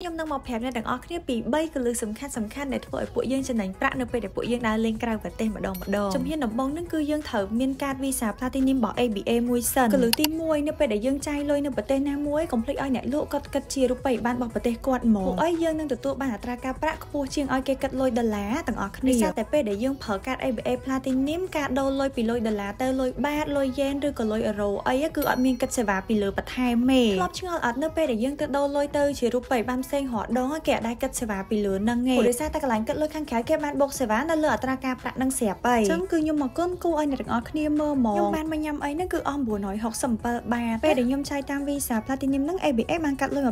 ខ្ញុំនឹងមកប្រាប់អ្នកទាំងអស់គ្នាពី3គន្លឹះសំខាន់សំខាន់ដែលធ្វើឲ្យពួកយើងចំណេញប្រាក់នៅពេលដែលពួកយើងដើរលេងក្រៅប្រទេសម្ដងម្ដងជំហានដំបូងនឹងគឺយើងត្រូវមានកាតវីសា Platinum របស់ ABA មួយសិនគន្លឹះទី1នៅពេលដែលយើងចាយលុយនៅប្រទេសណាមួយកុំភ្លេចឲ្យអ្នកលក់គាត់គិតជារូបិយប័ណ្ណរបស់ប្រទេសគាត់មកពួកឲ្យយើងនឹងទទួលបានអត្រាការប្រាក់ខ្ពស់ជាងឲ្យគេគិតលុយដុល្លារទាំងអស់គ្នាតែពេលដែលយើងប្រើកាត ABA Platinum ការដូរលុយពីលុយដុល្លារទៅលុយបាតលុយយេនឬក៏លុយអឺរ៉ូអីគឺអត់មានគិតសេវាពីលើបន្ថែមទេធ្លាប់ឆ្ងល់អត់នៅពេលដែលយើងទៅដូរលុយទៅជារូបិយប័ណ្ណផ្សេងរាល់ដងគេអាចដែរគិតសេវាពីលើនឹងឯងព្រោះដោយសារតែកន្លែងគិតលុយខាងក្រៅគេបានបុកសេវានៅលើអត្រាការប្រាក់នឹងស្រាប់ហើយអញ្ចឹងគឺខ្ញុំមកគុណគូឲ្យអ្នកទាំងអស់គ្នាមើលមកខ្ញុំបានមកញ៉ាំអីហ្នឹងគឺអស់967បាតពេលដែលខ្ញុំចាយតាម Visa Platinum ហ្នឹង ABA បានកាត់លុយ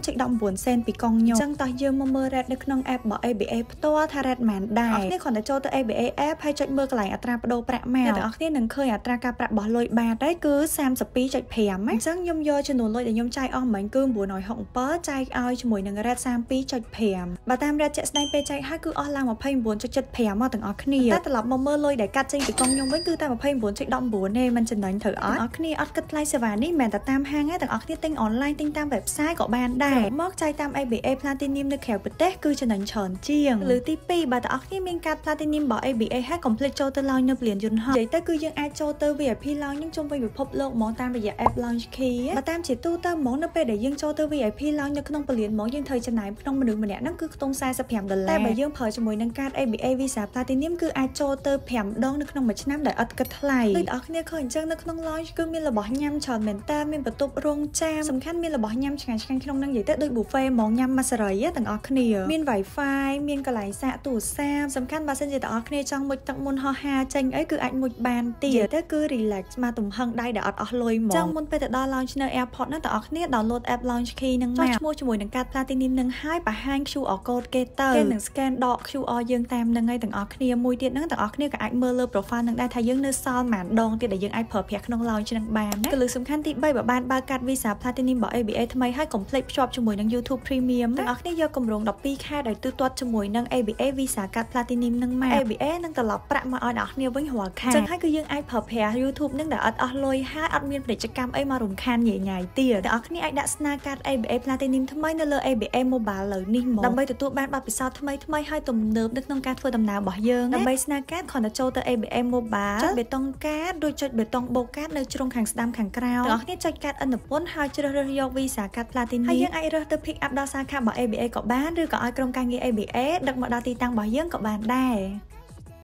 29.19សេនពីកងខ្ញុំអញ្ចឹងតោះយើងមកមើល rate នៅក្នុង app របស់ ABA ផ្ទាល់ថា rate មិនដែរអ្នកគ្រាន់តែចូលទៅ ABA app ហើយចុចមើលកន្លែងអត្រាប្តូរប្រាក់មកអ្នកទាំងអស់គ្នានឹងឃើញអត្រាការប្រាក់របស់លុយបាតដែរគឺ32.5អញ្ចឹងខ្ញុំយកចំនួនលុយដែលខ្ញុំចាយអស់មិញគឺ967ចាយឲ្យជាមួយជាមួយនឹង rate 32.5បើតាម rate ជាក់ស្ដែងពេលចែកហើយគឺអស់ឡើង29.75មកទាំងអស់គ្នាតែត្រឡប់មកមើលលុយដែលកាត់ចេញពីកងខ្ញុំវិញគឺតែ29.19ទេមិនចំណេញត្រូវអត់អ្នកគ្នាអត់គិតថ្លៃសេវានេះមិនតែតាមហាងទេទាំងអស់គ្នាទិញ online ទិញតាម website ក៏បានដែរមកចែកតាម ABA Platinum នៅក្រៅប្រទេសគឺចំណេញច្រើនជាងឬទី2បើតើអ្នកគ្នាមានកាត Platinum របស់ ABA ហើយ complete ចូលទៅ lounge នៅពលានយន្តហោះនិយាយទៅគឺយើងអាចចូលទៅ VIP lounge នឹងជុំវិញពិភពលោកហ្មងតាមរយៈ app Lounge Key បើតាមជាទូទៅហ្មងនៅពេលដែលយើងចូលទៅ VIP lounge នៅក្នុងពលានហ្មងមកយើងត្រូវចំណាយក្នុងមនុស្សម្នាក់ហ្នឹងគឺខ្ទង់45ដុល្លារតែបើយើងប្រើជាមួយនឹងកាត ABA Visa Platinum គឺអាចចូលទៅ5ដងនៅក្នុងមួយឆ្នាំដោយឥតគិតថ្លៃដូចអ្នកគ្នាឃើញអញ្ចឹងនៅក្នុង lounge គឺមានរបស់ញ៉ាំច្រើនមែនតើមានបន្ទប់រងចាមសំខាន់មានរបស់ញ៉ាំឆ្ងាញ់ឆ្ងាញ់ក្នុងនឹងនិយាយទៅដូច buffet ហ្មងញ៉ាំម៉ាសារីទាំងអស់គ្នាមាន Wi-Fi មានកន្លែងសាកទូរស័ព្ទសំខាន់បើសិនជាទាំងអស់គ្នាចង់មុជទឹកមុនហោះហាចេញអីគឺអាចមុជបានទៀតទៅគឺ relax មកទំហឹងដៃដែលអត់អស់លុយហ្មងចាំមុនពេលទៅដល់ lounge នៅ airport ណាទាំងអស់គ្នា download app lounge key នឹងមកឈ្មោះជាមួយនឹងកាត Platinum នឹងហើយបង្ហាញ QR code គេទៅគេនឹង scan ដក QR យើងតាមនឹងហើយទាំងអស់គ្នាមួយទៀតហ្នឹងទាំងអស់គ្នាក៏អាចមើលលើ profile នឹងដែរថាយើងនៅសល់ម៉ានដងទៀតដែលយើងអាចប្រើប្រាស់ក្នុង lounge នឹងបានណាគឺលើសំខាន់ទី3បើបានបើកកាត់ Visa Platinum របស់ ABA ថ្មីហើយកុំភ្លេចភ្ជាប់ជាមួយនឹង YouTube Premium ទាំងអស់គ្នាយកគម្រោង12ខែដោយទូទាត់ជាមួយនឹង ABA Visa Card Platinum នឹងមក ABA នឹងត្រឡប់ប្រាក់មកឲ្យអ្នកគ្នាវិញរាល់ខែចឹងហើយគឺយើងអាចប្រើប្រាស់ YouTube នឹងដែលអត់អស់លុយហើយអត់មានពាណិជ្ជកម្មអីមករំខានញ៉ៃញ៉ៃទៀតអ្នកគ្នាអាចដាក់ស្នាកាត ABA Platinum ថ្មីនៅលើ ABA Mobile លើនេះមកដើម្បីទទួលបានបទពិសោធន៍ថ្មីថ្មីហើយទំនើបនៅក្នុងការធ្វើដំណើររបស់យើងដើម្បីស្នាកាតគ្រាន់តែចូលទៅ ABA Mobile ចុចបេតុងកាតឬចុចបេតុងបូកកាតនៅជ្រុងខាងស្ដាំខាងក្រោមបងប្អូនចុចកាតអនុពន្ធហើយជ្រើសរើសយក Visa កាត Platinum ហើយយើងអាចរើសទៅ pick up ដល់សាខារបស់ ABA ក៏បានឬក៏ឲ្យក្រុមការងារ ABA ដឹកមកដល់ទីតាំងរបស់យើងក៏បានដែរ